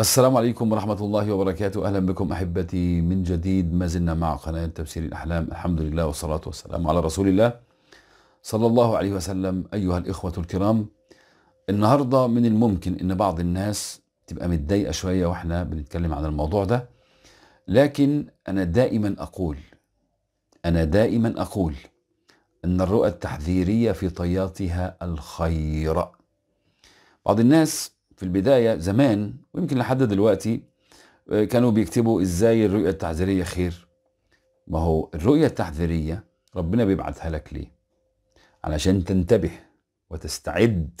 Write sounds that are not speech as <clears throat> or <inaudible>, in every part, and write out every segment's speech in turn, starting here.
السلام عليكم ورحمة الله وبركاته أهلا بكم أحبتي من جديد ما زلنا مع قناة تفسير الأحلام الحمد لله والصلاة والسلام على رسول الله صلى الله عليه وسلم أيها الإخوة الكرام النهاردة من الممكن أن بعض الناس تبقى متضايقه شويه واحنا بنتكلم عن الموضوع ده لكن انا دائما اقول انا دائما اقول ان الرؤى التحذيريه في طياتها الخير بعض الناس في البدايه زمان ويمكن لحد دلوقتي آه، كانوا بيكتبوا ازاي الرؤيه التحذيريه خير ما هو الرؤيه التحذيريه ربنا بيبعتها لك ليه علشان تنتبه وتستعد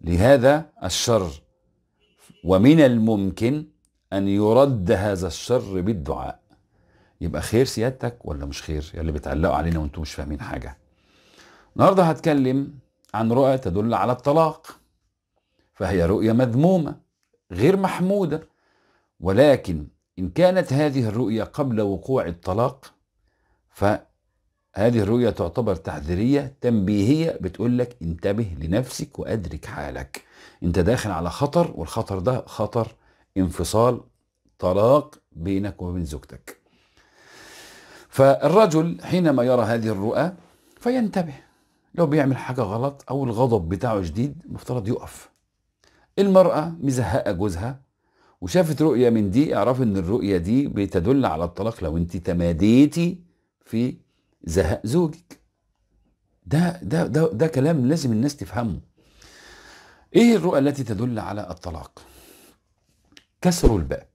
لهذا الشر ومن الممكن أن يرد هذا الشر بالدعاء يبقى خير سيادتك ولا مش خير يا اللي بتعلقوا علينا وانتم مش فاهمين حاجة النهاردة هتكلم عن رؤى تدل على الطلاق فهي رؤية مذمومة غير محمودة ولكن إن كانت هذه الرؤية قبل وقوع الطلاق ف هذه الرؤية تعتبر تحذيرية تنبيهية بتقول لك انتبه لنفسك وأدرك حالك انت داخل على خطر والخطر ده خطر انفصال طلاق بينك وبين زوجتك فالرجل حينما يرى هذه الرؤى فينتبه لو بيعمل حاجة غلط أو الغضب بتاعه شديد مفترض يقف المرأة مزهقة جوزها وشافت رؤية من دي اعرف ان الرؤية دي بتدل على الطلاق لو انت تماديتي في زهق زوجك ده ده ده ده كلام لازم الناس تفهمه ايه الرؤى التي تدل على الطلاق كسر الباب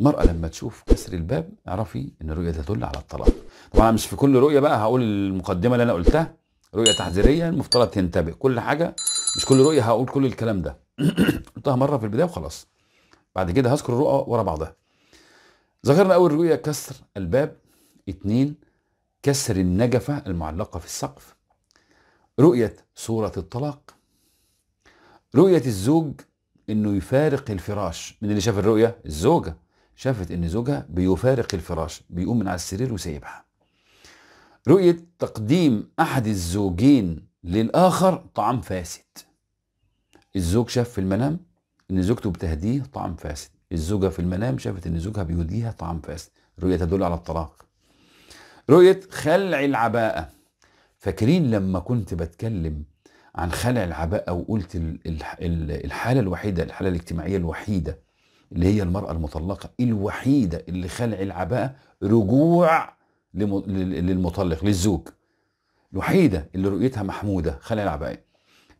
المرأة لما تشوف كسر الباب اعرفي ان الرؤية تدل على الطلاق طبعا مش في كل رؤية بقى هقول المقدمة اللي انا قلتها رؤية تحذيرية المفترض تنتبه كل حاجة مش كل رؤية هقول كل الكلام ده <clears throat> قلتها مرة في البداية وخلاص بعد كده هذكر الرؤى ورا بعضها ذكرنا اول رؤية كسر الباب اتنين كسر النجفة المعلقة في السقف رؤية صورة الطلاق رؤية الزوج انه يفارق الفراش من اللي شاف الرؤية الزوجة شافت ان زوجها بيفارق الفراش بيقوم من على السرير وسيبها رؤية تقديم احد الزوجين للاخر طعام فاسد الزوج شاف في المنام ان زوجته بتهديه طعام فاسد الزوجة في المنام شافت ان زوجها بيهديها طعام فاسد الرؤية تدل على الطلاق رؤية خلع العباءة فاكرين لما كنت بتكلم عن خلع العباءة وقلت الحالة الوحيدة الحالة الاجتماعية الوحيدة اللي هي المرأة المطلقة الوحيدة اللي خلع العباءة رجوع للمطلق للزوج الوحيدة اللي رؤيتها محمودة خلع العباءة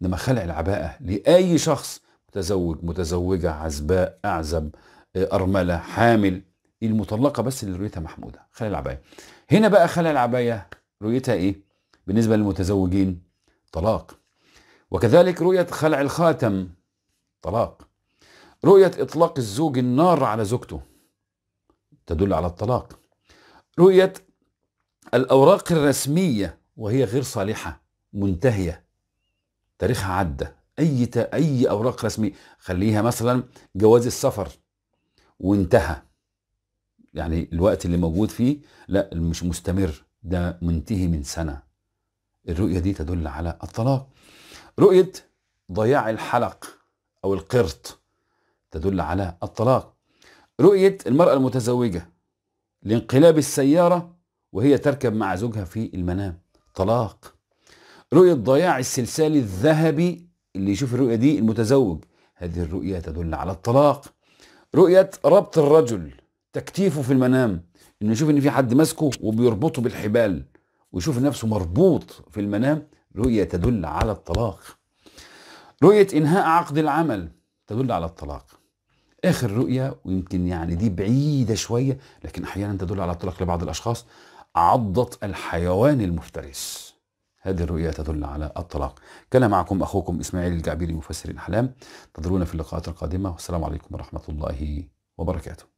انما خلع العباءة لأي شخص متزوج متزوجة عزباء أعزب أرملة حامل المطلقة بس اللي رؤيتها محمودة خلع العباءة هنا بقى خلع العباية رؤيتها إيه؟ بالنسبة للمتزوجين طلاق وكذلك رؤية خلع الخاتم طلاق رؤية إطلاق الزوج النار على زوجته تدل على الطلاق رؤية الأوراق الرسمية وهي غير صالحة منتهية تاريخها عدى أي أي أوراق رسمية خليها مثلا جواز السفر وانتهى يعني الوقت اللي موجود فيه لا مش مستمر ده منتهي من سنة الرؤية دي تدل على الطلاق رؤية ضياع الحلق أو القرط تدل على الطلاق رؤية المرأة المتزوجة لانقلاب السيارة وهي تركب مع زوجها في المنام طلاق رؤية ضياع السلسال الذهبي اللي يشوف الرؤية دي المتزوج هذه الرؤية تدل على الطلاق رؤية ربط الرجل تكتيفه في المنام انه يشوف ان في حد ماسكه وبيربطه بالحبال ويشوف نفسه مربوط في المنام رؤية تدل على الطلاق رؤية انهاء عقد العمل تدل على الطلاق اخر رؤية ويمكن يعني دي بعيدة شوية لكن احيانا تدل على الطلاق لبعض الاشخاص عضة الحيوان المفترس هذه الرؤية تدل على الطلاق كان معكم أخوكم إسماعيل الجعبيري مفسر الأحلام تدرون في اللقاءات القادمة والسلام عليكم ورحمة الله وبركاته